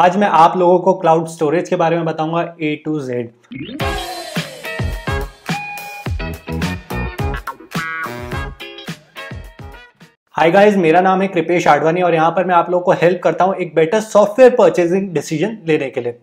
आज मैं आप लोगों को क्लाउड स्टोरेज के बारे में बताऊंगा A to Z hi guys मेरा नाम है कृपेश आडवाणी और यहां पर मैं आप लोगों को हेल्प करता हूं एक बेटर सॉफ्टवेयर परचेजिंग डिसीजन लेने के लिए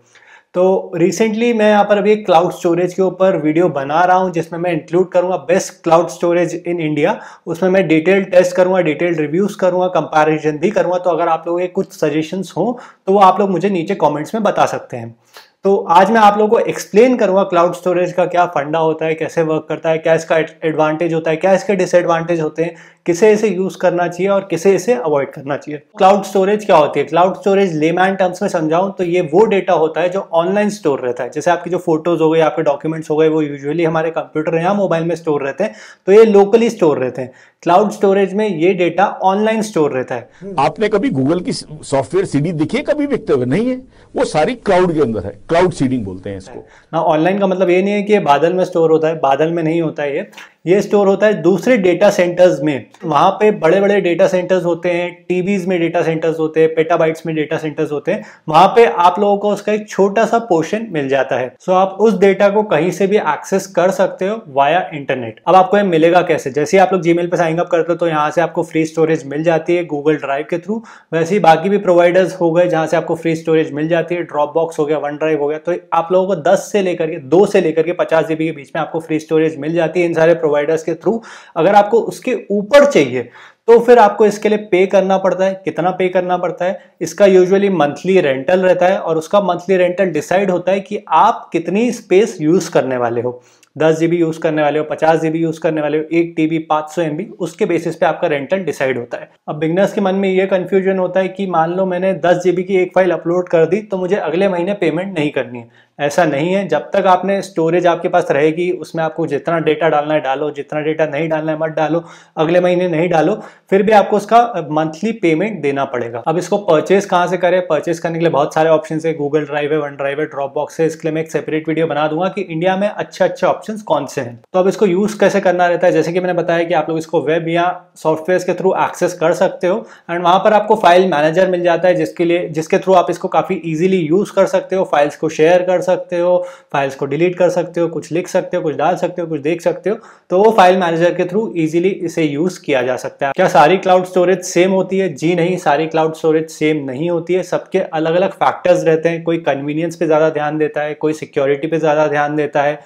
तो रिसेंटली मैं यहाँ पर अभी एक क्लाउड स्टोरेज के ऊपर वीडियो बना रहा हूँ जिसमें मैं इंक्लूड करूँगा best cloud storage in India उसमें मैं डिटेल टेस्ट करूँगा डिटेल रिव्यूज़ करूँगा कंपैरिजन भी करूँगा तो अगर आप लोगों के कुछ सजेशंस हों तो वो आप लोग मुझे नीचे कॉमेंट्स में बता सकते हैं तो आज मैं आप लोगों को एक्सप्लेन करूंगा क्लाउड स्टोरेज का क्या फंडा होता है कैसे वर्क करता है क्या इसका एडवांटेज होता है क्या इसके डिसएडवांटेज होते हैं किसे इसे यूज करना चाहिए और किसे इसे अवॉइड करना चाहिए क्लाउड स्टोरेज क्या होती है क्लाउड स्टोरेज लेमैन टर्म्स में समझाऊं तो ये वो डेटा होता है जो ऑनलाइन स्टोर रहता है जैसे आपकी जो फोटोज हो गए आपके डॉक्यूमेंट्स हो गए वो यूजुअली हमारे कंप्यूटर या मोबाइल में स्टोर रहते हैं तो ये लोकली स्टोर रहते हैं क्लाउड स्टोरेज में ये डेटा ऑनलाइन स्टोर रहता है आपने कभी गूगल की सॉफ्टवेयर सीडी दिखी कभी बिकते हुए नहीं है वो सारी क्लाउड के अंदर है क्लाउड सीडिंग बोलते हैं इसको ना ऑनलाइन का मतलब ये नहीं है कि बादल में स्टोर होता है बादल में नहीं होता है ये ये स्टोर होता है दूसरे डेटा सेंटर्स में वहां पे बड़े बड़े डेटा सेंटर्स होते हैं टीबीज में डेटा सेंटर्स होते हैं पेटाबाइट्स में डेटा सेंटर्स होते हैं वहां पे आप लोगों को उसका एक छोटा सा पोर्शन मिल जाता है सो आप उस डेटा को कहीं से भी एक्सेस कर सकते हो वाया इंटरनेट अब आपको ये मिलेगा कैसे जैसे आप लोग जी पे साइन अप करते हो तो यहाँ से आपको फ्री स्टोरेज मिल जाती है गूगल ड्राइव के थ्रू वैसे ही बाकी भी प्रोवाइडर्स हो गए जहाँ से आपको फ्री स्टोरेज मिल जाती है ड्रॉप बॉक्स हो गया वन ड्राइव हो गया तो आप लोगों को दस से लेकर के दो से लेकर के पचास जीबी के बीच में आपको फ्री स्टोरेज मिल जाती है इन सारे प्रोवाइडर्स के थ्रू अगर आपको उसके ऊपर चाहिए तो फिर आपको इसके लिए पे करना पड़ता है कितना पे करना पड़ता है इसका यूजुअली मंथली रेंटल रहता है और उसका मंथली रेंटल डिसाइड होता है कि आप कितनी स्पेस यूज करने वाले हो दस जी यूज़ करने वाले हो पचास जी यूज़ करने वाले हो एक टी बी पाँच सौ उसके बेसिस पे आपका रेंटल डिसाइड होता है अब बिगनर्स के मन में ये कन्फ्यूजन होता है कि मान लो मैंने दस जी की एक फाइल अपलोड कर दी तो मुझे अगले महीने पेमेंट नहीं करनी है ऐसा नहीं है जब तक आपने स्टोरेज आपके पास रहेगी उसमें आपको जितना डेटा डालना है डालो जितना डेटा नहीं डालना है मत डालो अगले महीने नहीं डालो फिर भी आपको उसका मंथली पेमेंट देना पड़ेगा अब इसको परचेज कहाँ से करें परचेज करने के लिए बहुत सारे ऑप्शन है गूगल ड्राइव है वन ड्राइव है ड्रॉप बॉक्स है इसके लिए मैं एक सेपरेट वीडियो बना दूंगा कि इंडिया में अच्छे अच्छे ऑप्शन कौन से हैं तो अब इसको यूज कैसे करना रहता है जैसे कि मैंने बताया कि आप लोग इसको वेब या सॉफ्टवेयर के थ्रू एक्सेस कर सकते हो एंड वहां पर आपको फाइल मैनेजर मिल जाता है जिसके लिए जिसके थ्रू आप इसको काफी ईजिली यूज कर सकते हो फाइल्स को शेयर कर सकते हो फाइल्स को डिलीट कर सकते हो कुछ लिख सकते हो कुछ डाल सकते हो कुछ देख सकते हो तो वो फाइल मैनेजर के थ्रू इजीली इसे यूज किया जा सकता है क्या सारी क्लाउड स्टोरेज सेम होती है जी नहीं सारी क्लाउड स्टोरेज सेम नहीं होती है सबके अलग अलग फैक्टर्स रहते हैं कोई कन्वीनियंस पे ज़्यादा ध्यान देता है कोई सिक्योरिटी पे ज़्यादा ध्यान देता है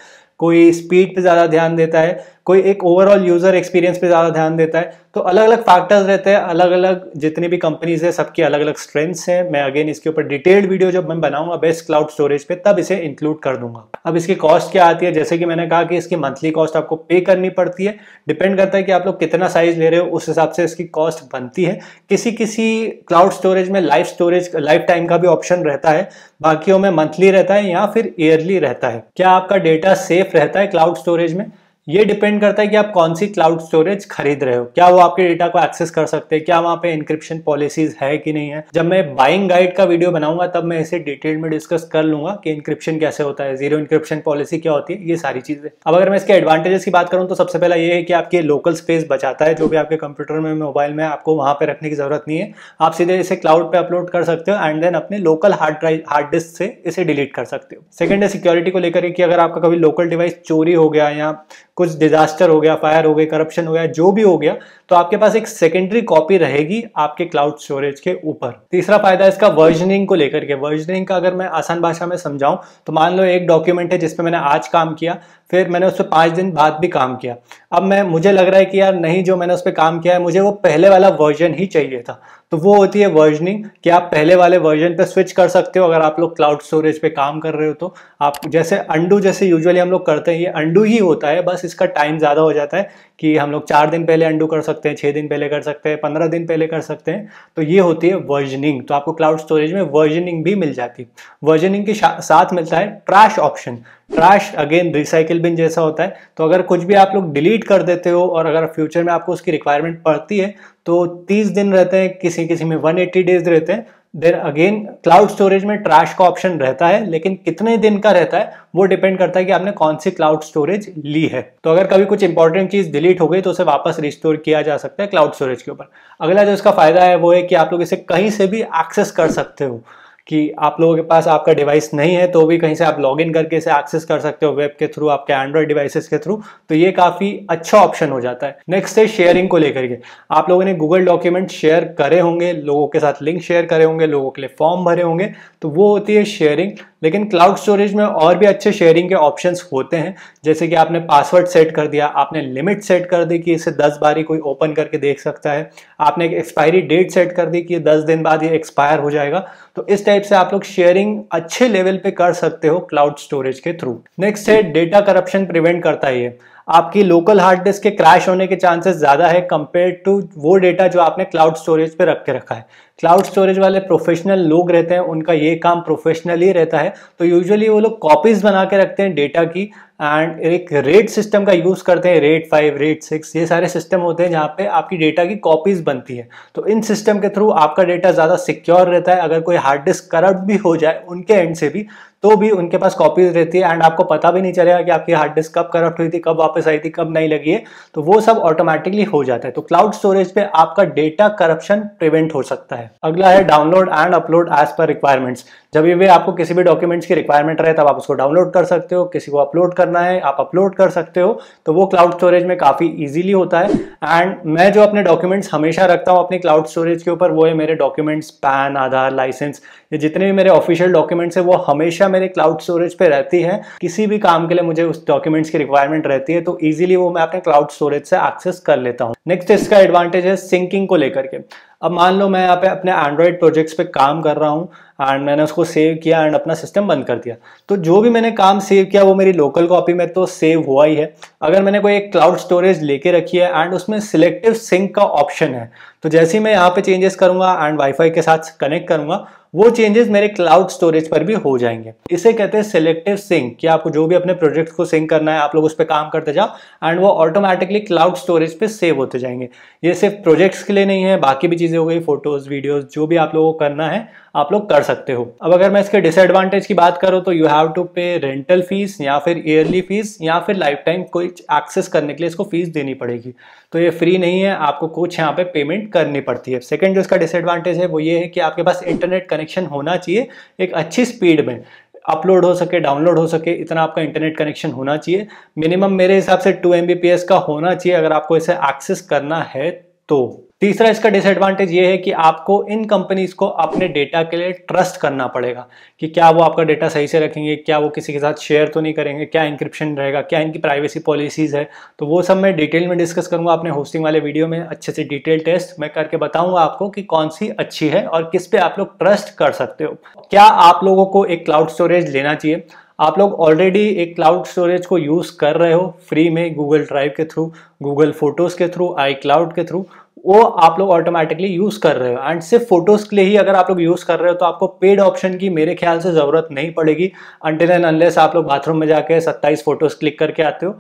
कोई स्पीड पे ज़्यादा ध्यान देता है कोई एक ओवरऑल यूजर एक्सपीरियंस पे ज़्यादा ध्यान देता है तो अलग अलग फैक्टर्स रहते हैं अलग अलग जितनी भी कंपनीज है सबकी अलग अलग स्ट्रेंथ्स हैं मैं अगेन इसके ऊपर डिटेल्ड वीडियो जब मैं बनाऊंगा बेस्ट क्लाउड स्टोरेज पे तब इसे इंक्लूड कर दूंगा अब इसकी कॉस्ट क्या आती है जैसे कि मैंने कहा कि इसकी मंथली कॉस्ट आपको पे करनी पड़ती है डिपेंड करता है कि आप लोग कितना साइज ले रहे हो उस हिसाब से इसकी कॉस्ट बनती है किसी किसी क्लाउड स्टोरेज में लाइफ स्टोरेज लाइफ टाइम का भी ऑप्शन रहता है बाकियों में मंथली रहता है या फिर ईयरली रहता है क्या आपका डेटा सेफ रहता है क्लाउड स्टोरेज में ये डिपेंड करता है कि आप कौन सी क्लाउड स्टोरेज खरीद रहे हो क्या वो आपके डेटा को एक्सेस कर सकते हैं क्या वहाँ पे इंक्रिप्शन पॉलिसीज है कि नहीं है जब मैं बाइंग गाइड का वीडियो बनाऊंगा तब मैं इसे डिटेल में डिस्कस कर लूंगा कि इंक्रिप्शन कैसे होता है जीरो इंक्रिप्शन पॉलिसी क्या होती है ये सारी चीजें अब अगर मैं इसके एडवांटेजेस की बात करूँ तो सबसे पहला ये है कि आपकी लोकल स्पेस बचाता है जो भी आपके कंप्यूटर में मोबाइल में आपको वहां पर रखने की जरूरत नहीं है आप सीधे इसे क्लाउड पर अपलोड कर सकते हो एंड देन अपने local hard drive hard disk से इसे डिलीट कर सकते हो सेकेंड है सिक्योरिटी को लेकर कि अगर आपका कभी लोकल डिवाइस चोरी हो गया या कुछ डिजास्टर हो गया फायर हो गई करप्शन हो गया जो भी हो गया तो आपके पास एक सेकेंडरी कॉपी रहेगी आपके क्लाउड स्टोरेज के ऊपर तीसरा फायदा इसका वर्जनिंग को लेकर के वर्जनिंग का अगर मैं आसान भाषा में समझाऊं तो मान लो एक डॉक्यूमेंट है जिसपे मैंने आज काम किया फिर मैंने उस पर पांच दिन बाद भी काम किया अब मैं मुझे लग रहा है कि यार नहीं जो मैंने उस पर काम किया है मुझे वो पहले वाला वर्जन ही चाहिए था तो वो होती है वर्जनिंग कि आप पहले वाले वर्जन पे स्विच कर सकते हो अगर आप लोग क्लाउड स्टोरेज पे काम कर रहे हो तो आप जैसे अंडू जैसे यूजुअली हम लोग करते हैं ये अंडू ही होता है बस इसका टाइम ज़्यादा हो जाता है कि हम लोग चार दिन पहले अंडू कर सकते हैं छः दिन पहले कर सकते हैं पंद्रह दिन पहले कर सकते हैं तो ये होती है वर्जनिंग तो आपको क्लाउड स्टोरेज में वर्जनिंग भी मिल जाती है वर्जनिंग के साथ मिलता है trash option trash again recycle bin जैसा होता है तो अगर कुछ भी आप लोग डिलीट कर देते हो और अगर फ्यूचर में आपको उसकी रिक्वायरमेंट पड़ती है तो तीस दिन रहते हैं किसी किसी किसी में 180 डेज रहते हैं देन अगेन क्लाउड स्टोरेज में ट्रैश का ऑप्शन रहता है लेकिन कितने दिन का रहता है वो डिपेंड करता है कि आपने कौन सी क्लाउड स्टोरेज ली है तो अगर कभी कुछ इंपॉर्टेंट चीज डिलीट हो गई तो उसे वापस रिस्टोर किया जा सकता है क्लाउड स्टोरेज के ऊपर अगला जो इसका फायदा है वो है कि आप लोग इसे कहीं से भी एक्सेस कर सकते हो कि आप लोगों के पास आपका डिवाइस नहीं है तो भी कहीं से आप लॉग इन करके इसे एक्सेस कर सकते हो वेब के थ्रू आपके एंड्रॉयड डिवाइसेस के थ्रू तो ये काफ़ी अच्छा ऑप्शन हो जाता है नेक्स्ट है शेयरिंग को लेकर के आप लोगों ने गूगल डॉक्यूमेंट शेयर करे होंगे लोगों के साथ लिंक शेयर करे होंगे लोगों के लिए फॉर्म भरे होंगे तो वो होती है शेयरिंग लेकिन क्लाउड स्टोरेज में और भी अच्छे शेयरिंग के ऑप्शंस होते हैं जैसे कि आपने पासवर्ड सेट कर दिया आपने लिमिट सेट कर दी कि इसे 10 बार ही कोई ओपन करके देख सकता है आपने एक एक्सपायरी डेट सेट कर दी कि 10 दिन बाद ये एक्सपायर हो जाएगा तो इस टाइप से आप लोग शेयरिंग अच्छे लेवल पे कर सकते हो क्लाउड स्टोरेज के थ्रू नेक्स्ट है डेटा करप्शन प्रिवेंट करता है ये आपकी लोकल हार्ड डिस्क के क्रैश होने के चांसेस ज़्यादा है कंपेयर टू वो डेटा जो आपने क्लाउड स्टोरेज पे रख के रखा है क्लाउड स्टोरेज वाले प्रोफेशनल लोग रहते हैं उनका ये काम प्रोफेशनली रहता है तो यूजुअली वो लोग कॉपीज बना के रखते हैं डेटा की एंड एक रेट सिस्टम का यूज़ करते हैं रेट फाइव रेट सिक्स ये सारे सिस्टम होते हैं जहाँ पे आपकी डेटा की कॉपीज बनती है तो इन सिस्टम के थ्रू आपका डेटा ज़्यादा सिक्योर रहता है अगर कोई हार्ड डिस्क करप्ट भी हो जाए उनके एंड से भी तो भी उनके पास कॉपीज रहती है एंड आपको पता भी नहीं चलेगा कि आपकी हार्ड डिस्क कब करप्ट हुई थी कब वापस आई थी कब नहीं लगी है तो वो सब ऑटोमेटिकली हो जाता है तो क्लाउड स्टोरेज पे आपका डेटा करप्शन प्रिवेंट हो सकता है है अगला है download and upload as per requirements जब ये आपको किसी भी डॉक्यूमेंट्स की रिक्वायरमेंट रहे तब आप उसको डाउनलोड कर सकते हो किसी को अपलोड करना है आप अपलोड कर सकते हो तो वो क्लाउड स्टोरेज में काफ़ी ईजिली होता है एंड मैं जो अपने डॉक्यूमेंट्स हमेशा रखता हूँ अपने क्लाउड स्टोरेज के ऊपर वो है मेरे डॉक्यूमेंट्स पैन आधार लाइसेंस ये जितने भी मेरे ऑफिशियल डॉक्यूमेंट्स है वो हमेशा मेरे क्लाउड स्टोरेज पे रहती है किसी भी काम के लिए मुझे उस डॉक्यूमेंट्स की रिक्वायरमेंट रहती है तो ईजिली वो मैं अपने क्लाउड स्टोरेज से एक्सेस कर लेता हूँ नेक्स्ट इसका एडवांटेज है सिंकिंग को लेकर के अब मान लो मैं यहाँ पे अपने एंड्रॉयड प्रोजेक्ट्स पे काम कर रहा हूँ एंड मैंने उसको सेव किया एंड अपना सिस्टम बंद कर दिया तो जो भी मैंने काम सेव किया वो मेरी लोकल कॉपी में तो सेव हुआ ही है अगर मैंने कोई एक क्लाउड स्टोरेज लेके रखी है एंड उसमें सिलेक्टिव सिंक का ऑप्शन है तो जैसे ही मैं यहाँ पे चेंजेस करूंगा एंड वाईफाई के साथ कनेक्ट करूंगा वो चेंजेस मेरे क्लाउड स्टोरेज पर भी हो जाएंगे इसे कहते हैं सिलेक्टिव सिंक कि आपको जो भी अपने प्रोजेक्ट को सिंक करना है आप लोग उस पर काम करते जाओ एंड वो ऑटोमेटिकली क्लाउड स्टोरेज पे सेव होते जाएंगे ये सिर्फ प्रोजेक्ट्स के लिए नहीं है बाकी भी चीज़ें हो गई फोटोज वीडियोज जो भी आप लोगों को करना है आप लोग कर सकते हो अब अगर मैं इसके डिसएडवांटेज की बात करूँ तो you have to pay rental fees या फिर ईयरली फीस या फिर लाइफ टाइम कोई एक्सेस करने के लिए इसको फीस देनी पड़ेगी तो ये फ्री नहीं है आपको कुछ यहाँ पे पेमेंट करनी पड़ती है सेकेंड जो इसका डिसएडवांटेज है वो ये है कि आपके पास इंटरनेट कनेक्ट कनेक्शन होना चाहिए एक अच्छी स्पीड में अपलोड हो सके डाउनलोड हो सके इतना आपका इंटरनेट कनेक्शन होना चाहिए मिनिमम मेरे हिसाब से टू एम का होना चाहिए अगर आपको इसे एक्सेस करना है तो तीसरा इसका डिसएडवांटेज ये है कि आपको इन कंपनीज को अपने डेटा के लिए ट्रस्ट करना पड़ेगा कि क्या वो आपका डेटा सही से रखेंगे क्या वो किसी के साथ शेयर तो नहीं करेंगे क्या इंक्रिप्शन रहेगा क्या इनकी प्राइवेसी पॉलिसीज़ है तो वो सब मैं डिटेल में डिस्कस करूंगा अपने होस्टिंग वाले वीडियो में अच्छे से डिटेल टेस्ट मैं करके बताऊँगा आपको कि कौन सी अच्छी है और किस पे आप लोग ट्रस्ट कर सकते हो क्या आप लोगों को एक क्लाउड स्टोरेज लेना चाहिए आप लोग ऑलरेडी एक क्लाउड स्टोरेज को यूज़ कर रहे हो फ्री में गूगल ड्राइव के थ्रू गूगल फोटोज़ के थ्रू आई क्लाउड के थ्रू वो आप लोग ऑटोमेटिकली यूज़ कर रहे हो एंड सिर्फ फोटोज़ के लिए ही अगर आप लोग यूज़ कर रहे हो तो आपको पेड ऑप्शन की मेरे ख्याल से ज़रूरत नहीं पड़ेगी अनटिल एंड अनलेस आप लोग बाथरूम में जाके 27 फोटोज़ क्लिक करके आते हो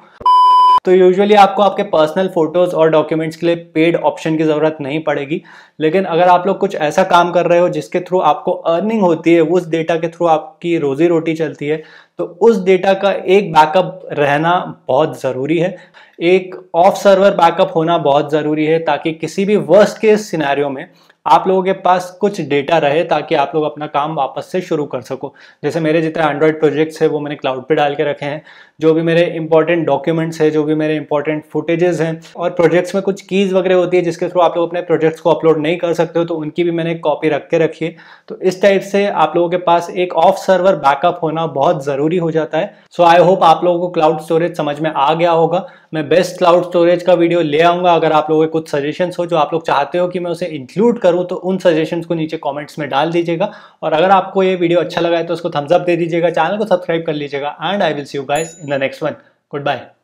तो यूजुअली आपको आपके पर्सनल फोटोज़ और डॉक्यूमेंट्स के लिए पेड ऑप्शन की ज़रूरत नहीं पड़ेगी लेकिन अगर आप लोग कुछ ऐसा काम कर रहे हो जिसके थ्रू आपको अर्निंग होती है उस डेटा के थ्रू आपकी रोज़ी रोटी चलती है तो उस डेटा का एक बैकअप रहना बहुत ज़रूरी है एक ऑफ सर्वर बैकअप होना बहुत ज़रूरी है ताकि किसी भी वर्स्ट के सिनेरियो में आप लोगों के पास कुछ डेटा रहे ताकि आप लोग अपना काम वापस से शुरू कर सको जैसे मेरे जितने एंड्रॉयड प्रोजेक्ट्स है वो मैंने क्लाउड पे डाल के रखे हैं जो भी मेरे इंपॉर्टेंट डॉक्यूमेंट्स है जो भी मेरे इंपॉर्टेंट फुटेजेस हैं और प्रोजेक्ट्स में कुछ कीज़ वगैरह होती है जिसके थ्रू आप लोग अपने प्रोजेक्ट्स को अपलोड नहीं कर सकते हो तो उनकी भी मैंने कॉपी रख के रखी है तो इस टाइप से आप लोगों के पास एक ऑफ सर्वर बैकअप होना बहुत ज़रूरी ज़रूरी हो जाता है सो आई होप आप लोगों को क्लाउड स्टोरेज समझ में आ गया होगा मैं बेस्ट क्लाउड स्टोरेज का वीडियो ले आऊंगा अगर आप लोगों के कुछ सजेशंस हो जो आप लोग चाहते हो कि मैं उसे इंक्लूड करूं तो उन सजेशंस को नीचे कॉमेंट्स में डाल दीजिएगा और अगर आपको ये वीडियो अच्छा लगा है तो उसको थम्सअप दे दीजिएगा चैनल को सब्सक्राइब कर लीजिएगा and I will see you guys in the next one good bye